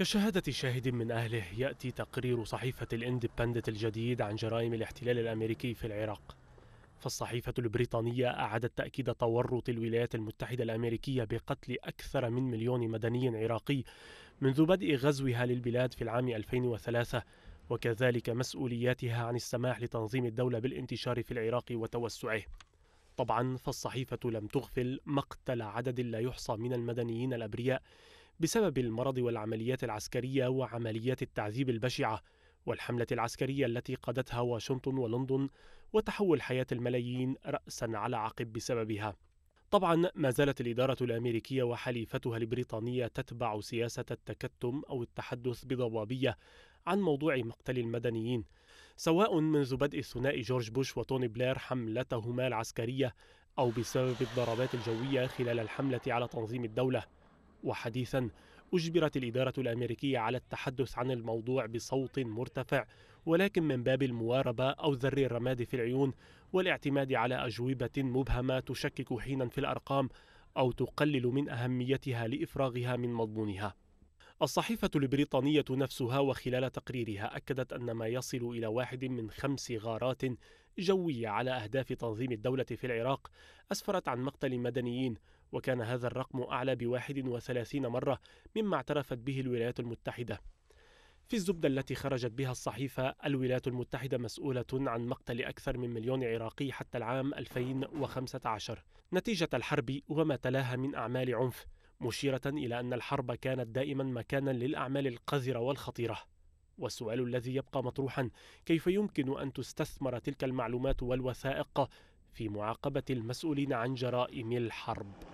كشهادة شاهد من أهله يأتي تقرير صحيفة الاندبندنت الجديد عن جرائم الاحتلال الأمريكي في العراق فالصحيفة البريطانية أعادت تأكيد تورط الولايات المتحدة الأمريكية بقتل أكثر من مليون مدني عراقي منذ بدء غزوها للبلاد في العام 2003 وكذلك مسؤولياتها عن السماح لتنظيم الدولة بالانتشار في العراق وتوسعه طبعا فالصحيفة لم تغفل مقتل عدد لا يحصى من المدنيين الأبرياء بسبب المرض والعمليات العسكرية وعمليات التعذيب البشعة والحملة العسكرية التي قادتها واشنطن ولندن وتحول حياة الملايين رأسا على عقب بسببها طبعا ما زالت الإدارة الأمريكية وحليفتها البريطانية تتبع سياسة التكتم أو التحدث بضبابية عن موضوع مقتل المدنيين سواء منذ بدء ثنائي جورج بوش وتوني بلير حملتهما العسكرية أو بسبب الضربات الجوية خلال الحملة على تنظيم الدولة وحديثا أجبرت الإدارة الأمريكية على التحدث عن الموضوع بصوت مرتفع ولكن من باب المواربة أو ذر الرماد في العيون والاعتماد على أجوبة مبهمة تشكك حينا في الأرقام أو تقلل من أهميتها لإفراغها من مضمونها الصحيفة البريطانية نفسها وخلال تقريرها أكدت أن ما يصل إلى واحد من خمس غارات جوية على أهداف تنظيم الدولة في العراق أسفرت عن مقتل مدنيين وكان هذا الرقم أعلى ب 31 مرة مما اعترفت به الولايات المتحدة في الزبدة التي خرجت بها الصحيفة الولايات المتحدة مسؤولة عن مقتل أكثر من مليون عراقي حتى العام 2015 نتيجة الحرب وما تلاها من أعمال عنف مشيرة إلى أن الحرب كانت دائما مكانا للأعمال القذرة والخطيرة والسؤال الذي يبقى مطروحا كيف يمكن أن تستثمر تلك المعلومات والوثائق في معاقبة المسؤولين عن جرائم الحرب